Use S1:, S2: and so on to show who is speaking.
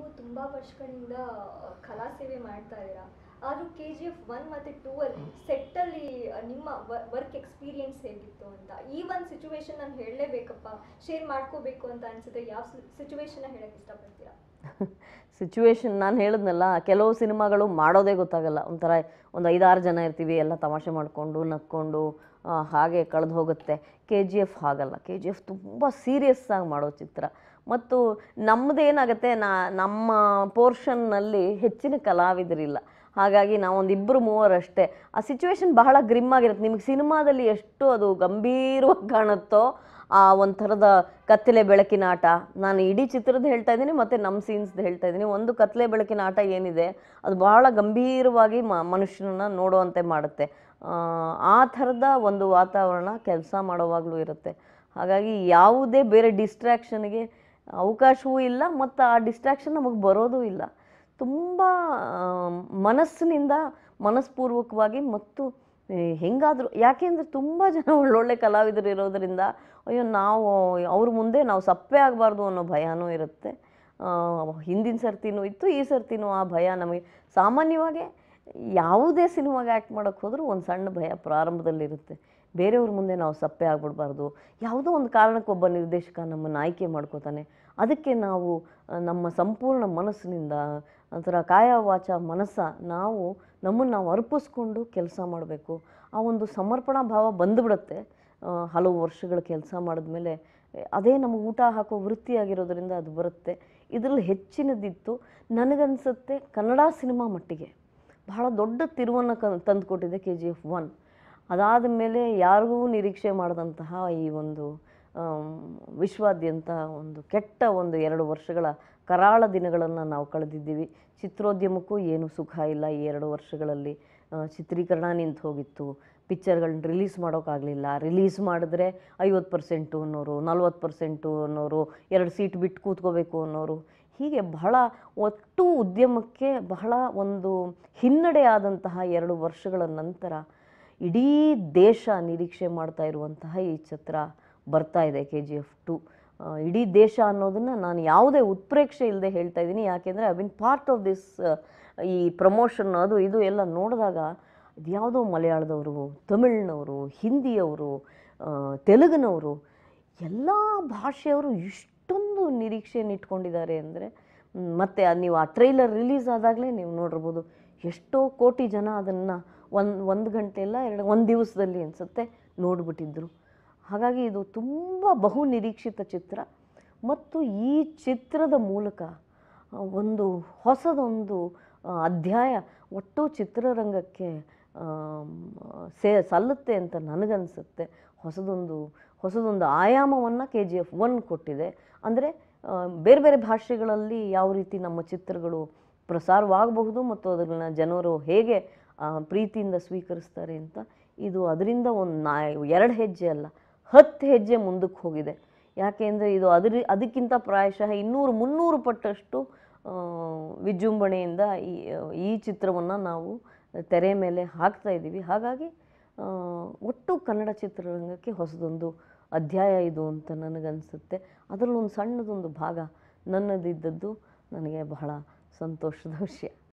S1: ನೀವು ತುಂಬ ವರ್ಷಗಳಿಂದ ಕಲಾ ಸೇವೆ ಮಾಡ್ತಾ ಇದ್ದೀರಾ ಆದರೂ ಕೆ ಜಿ ಎಫ್ ಒನ್ ಮತ್ತು ಟೂ ಅಲ್ಲಿ ಸೆಟ್ಟಲ್ಲಿ ನಿಮ್ಮ ವರ್ಕ್ ಎಕ್ಸ್ಪೀರಿಯನ್ಸ್ ಹೇಗಿತ್ತು ಅಂತ ಈ ಒಂದು ಸಿಚುವೇಶನ್ ನಾನು ಹೇಳಲೇಬೇಕಪ್ಪ ಶೇರ್ ಮಾಡ್ಕೋಬೇಕು ಅಂತ ಅನಿಸುತ್ತೆ ಯಾವ ಸಿಚುವೇಶನ್ನ ಹೇಳಕ್ಕೆ ಇಷ್ಟಪಡ್ತೀರಾ ಸಿಚುವೇಶನ್ ನಾನು ಹೇಳಿದ್ನಲ್ಲ ಕೆಲವು ಸಿನಿಮಾಗಳು ಮಾಡೋದೇ ಗೊತ್ತಾಗಲ್ಲ ಒಂಥರ ಒಂದು ಐದಾರು ಜನ ಇರ್ತೀವಿ ಎಲ್ಲ ತಮಾಷೆ ಮಾಡಿಕೊಂಡು ನಕ್ಕೊಂಡು ಹಾಗೆ ಕಳೆದು ಹೋಗುತ್ತೆ ಕೆ ಜಿ ಎಫ್ ಹಾಗಲ್ಲ ಕೆ ಜಿ ಎಫ್ ತುಂಬ ಸೀರಿಯಸ್ಸಾಗಿ ಮಾಡೋ ಚಿತ್ರ ಮತ್ತು ನಮ್ಮದೇನಾಗುತ್ತೆ ನಾ ನಮ್ಮ ಪೋರ್ಷನ್ನಲ್ಲಿ ಹೆಚ್ಚಿನ ಕಲಾವಿದರಿಲ್ಲ ಹಾಗಾಗಿ ನಾವೊಂದು ಇಬ್ಬರು ಮೂವರಷ್ಟೇ ಆ ಸಿಚುವೇಶನ್ ಬಹಳ ಗ್ರಿಮ್ ಆಗಿರುತ್ತೆ ನಿಮಗೆ ಸಿನಿಮಾದಲ್ಲಿ ಎಷ್ಟು ಅದು ಗಂಭೀರವಾಗಿ ಕಾಣುತ್ತೋ ಆ ಒಂಥರದ ಕತ್ತಲೆ ಬೆಳಕಿನ ಆಟ ನಾನು ಇಡೀ ಚಿತ್ರದ ಹೇಳ್ತಾ ಇದ್ದೀನಿ ಮತ್ತು ನಮ್ಮ ಸೀನ್ಸ್ದು ಹೇಳ್ತಾ ಇದ್ದೀನಿ ಒಂದು ಕತ್ತಲೆ ಬೆಳಕಿನ ಆಟ ಏನಿದೆ ಅದು ಬಹಳ ಗಂಭೀರವಾಗಿ ಮನುಷ್ಯನನ್ನು ನೋಡುವಂತೆ ಮಾಡುತ್ತೆ ಆ ಥರದ ಒಂದು ವಾತಾವರಣ ಕೆಲಸ ಮಾಡೋವಾಗಲೂ ಇರುತ್ತೆ ಹಾಗಾಗಿ ಯಾವುದೇ ಬೇರೆ ಡಿಸ್ಟ್ರ್ಯಾಕ್ಷನ್ಗೆ ಅವಕಾಶವೂ ಇಲ್ಲ ಮತ್ತು ಆ ಡಿಸ್ಟ್ರಾಕ್ಷನ್ ನಮಗೆ ಬರೋದೂ ಇಲ್ಲ ತುಂಬ ಮನಸ್ಸಿನಿಂದ ಮನಸ್ಪೂರ್ವಕವಾಗಿ ಮತ್ತು ಹೆಂಗಾದರೂ ಅಂದರೆ ತುಂಬ ಜನ ಒಳ್ಳೊಳ್ಳೆ ಕಲಾವಿದರು ಇರೋದರಿಂದ ಅಯ್ಯೋ ನಾವು ಅವ್ರ ಮುಂದೆ ನಾವು ಸಪ್ಪೆ ಆಗಬಾರ್ದು ಅನ್ನೋ ಭಯನೂ ಇರುತ್ತೆ ಹಿಂದಿನ ಸರ್ತಿನೂ ಇತ್ತು ಈ ಸರ್ತಿನೂ ಆ ಭಯ ನಮಗೆ ಸಾಮಾನ್ಯವಾಗಿ ಯಾವುದೇ ಸಿನಿಮಾಗೆ ಆ್ಯಕ್ಟ್ ಮಾಡೋಕ್ಕೆ ಹೋದರೂ ಒಂದು ಸಣ್ಣ ಭಯ ಪ್ರಾರಂಭದಲ್ಲಿರುತ್ತೆ ಬೇರೆಯವ್ರ ಮುಂದೆ ನಾವು ಸಪ್ಪೆ ಆಗ್ಬಿಡ್ಬಾರ್ದು ಯಾವುದೋ ಒಂದು ಕಾರಣಕ್ಕೆ ಒಬ್ಬ ನಿರ್ದೇಶಕ ನಮ್ಮನ್ನು ಆಯ್ಕೆ ಮಾಡ್ಕೋತಾನೆ ಅದಕ್ಕೆ ನಾವು ನಮ್ಮ ಸಂಪೂರ್ಣ ಮನಸ್ಸಿನಿಂದ ಒಂಥರ ಕಾಯ ವಾಚ ಮನಸ್ಸ ನಾವು ನಮ್ಮನ್ನು ನಾವು ಅರ್ಪಿಸ್ಕೊಂಡು ಕೆಲಸ ಮಾಡಬೇಕು ಆ ಒಂದು ಸಮರ್ಪಣಾ ಭಾವ ಬಂದುಬಿಡುತ್ತೆ ಹಲವು ವರ್ಷಗಳ ಕೆಲಸ ಮಾಡಿದ್ಮೇಲೆ ಅದೇ ನಮಗೆ ಊಟ ಹಾಕೋ ವೃತ್ತಿಯಾಗಿರೋದ್ರಿಂದ ಅದು ಬರುತ್ತೆ ಇದರಲ್ಲಿ ಹೆಚ್ಚಿನದಿತ್ತು ನನಗನ್ಸುತ್ತೆ ಕನ್ನಡ ಸಿನಿಮಾ ಮಟ್ಟಿಗೆ ಬಹಳ ದೊಡ್ಡ ತಿರುವನ್ನು ಕ ತಂದುಕೊಟ್ಟಿದೆ ಕೆ ಜಿ ಎಫ್ ಒನ್ ಅದಾದ ಮೇಲೆ ಯಾರಿಗೂ ನಿರೀಕ್ಷೆ ಮಾಡಿದಂತಹ ಈ ಒಂದು ವಿಶ್ವಾದ್ಯಂತ ಒಂದು ಕೆಟ್ಟ ಒಂದು ಎರಡು ವರ್ಷಗಳ ಕರಾಳ ದಿನಗಳನ್ನು ನಾವು ಕಳೆದಿದ್ದೀವಿ ಚಿತ್ರೋದ್ಯಮಕ್ಕೂ ಏನು ಸುಖ ಇಲ್ಲ ಈ ಎರಡು ವರ್ಷಗಳಲ್ಲಿ ಚಿತ್ರೀಕರಣ ನಿಂತು ಹೋಗಿತ್ತು ಪಿಕ್ಚರ್ಗಳನ್ನ ರಿಲೀಸ್ ಮಾಡೋಕ್ಕಾಗಲಿಲ್ಲ ರಿಲೀಸ್ ಮಾಡಿದ್ರೆ ಐವತ್ತು ಪರ್ಸೆಂಟು ಅನ್ನೋರು ನಲ್ವತ್ತು ಪರ್ಸೆಂಟು ಅನ್ನೋರು ಎರಡು ಸೀಟ್ ಬಿಟ್ಟು ಕೂತ್ಕೋಬೇಕು ಅನ್ನೋರು ಹೀಗೆ ಬಹಳ ಒಟ್ಟು ಉದ್ಯಮಕ್ಕೆ ಬಹಳ ಒಂದು ಆದಂತಹ ಎರಡು ವರ್ಷಗಳ ನಂತರ ಇಡೀ ದೇಶ ನಿರೀಕ್ಷೆ ಮಾಡ್ತಾ ಇರುವಂತಹ ಈ ಚಿತ್ರ ಬರ್ತಾ ಇದೆ ಕೆ ಜಿ ಎಫ್ ಟು ಇಡೀ ದೇಶ ಅನ್ನೋದನ್ನು ನಾನು ಯಾವುದೇ ಉತ್ಪ್ರೇಕ್ಷೆ ಇಲ್ಲದೆ ಹೇಳ್ತಾ ಇದ್ದೀನಿ ಯಾಕೆಂದರೆ I been part of this ಈ ಪ್ರಮೋಷನ್ ಅದು ಇದು ಎಲ್ಲ ನೋಡಿದಾಗ ಅದು ಯಾವುದೋ ಮಲಯಾಳದವರು ತಮಿಳ್ನವರು ಹಿಂದಿಯವರು ತೆಲುಗಿನವರು ಎಲ್ಲ ಭಾಷೆಯವರು ಇಷ್ಟೊಂದು ಇಟ್ಕೊಂಡಿದ್ದಾರೆ ಅಂದರೆ ಮತ್ತು ನೀವು ಆ ಟ್ರೈಲರ್ ರಿಲೀಸ್ ಆದಾಗಲೇ ನೀವು ನೋಡಿರ್ಬೋದು ಎಷ್ಟೋ ಕೋಟಿ ಜನ ಅದನ್ನು ಒಂದು ಒಂದು ಗಂಟೆ ಇಲ್ಲ ಎರಡು ಒಂದು ದಿವಸದಲ್ಲಿ ಅನಿಸುತ್ತೆ ನೋಡಿಬಿಟ್ಟಿದ್ರು ಹಾಗಾಗಿ ಇದು ತುಂಬ ಬಹು ನಿರೀಕ್ಷಿತ ಚಿತ್ರ ಮತ್ತು ಈ ಚಿತ್ರದ ಮೂಲಕ ಒಂದು ಹೊಸದೊಂದು ಅಧ್ಯಾಯ ಒಟ್ಟು ಚಿತ್ರರಂಗಕ್ಕೆ ಸೇ ಸಲ್ಲುತ್ತೆ ಅಂತ ನನಗನ್ಸುತ್ತೆ ಹೊಸದೊಂದು ಹೊಸದೊಂದು ಆಯಾಮವನ್ನು ಕೆ ಜಿ ಎಫ್ ಒನ್ ಕೊಟ್ಟಿದೆ ಅಂದರೆ ಬೇರೆ ಬೇರೆ ಭಾಷೆಗಳಲ್ಲಿ ಯಾವ ರೀತಿ ನಮ್ಮ ಚಿತ್ರಗಳು ಪ್ರಸಾರವಾಗಬಹುದು ಮತ್ತು ಅದನ್ನು ಜನರು ಹೇಗೆ ಪ್ರೀತಿಯಿಂದ ಸ್ವೀಕರಿಸ್ತಾರೆ ಅಂತ ಇದು ಅದರಿಂದ ಒಂದು ನಾ ಎರಡು ಹೆಜ್ಜೆ ಅಲ್ಲ ಹತ್ತು ಹೆಜ್ಜೆ ಮುಂದಕ್ಕೆ ಹೋಗಿದೆ ಅಂದರೆ ಇದು ಅದ್ರ ಅದಕ್ಕಿಂತ ಪ್ರಾಯಶಃ ಇನ್ನೂರು ಮುನ್ನೂರು ಪಟ್ಟಷ್ಟು ವಿಜೃಂಭಣೆಯಿಂದ ಈ ಈ ಚಿತ್ರವನ್ನು ನಾವು ತೆರೆ ಮೇಲೆ ಹಾಕ್ತಾ ಇದ್ದೀವಿ ಹಾಗಾಗಿ ಒಟ್ಟು ಕನ್ನಡ ಚಿತ್ರರಂಗಕ್ಕೆ ಹೊಸದೊಂದು ಅಧ್ಯಾಯ ಇದು ಅಂತ ನನಗನ್ಸುತ್ತೆ ಅದರಲ್ಲೊಂದು ಸಣ್ಣದೊಂದು ಭಾಗ ನನ್ನದಿದ್ದದ್ದು ನನಗೆ ಬಹಳ 真都是些。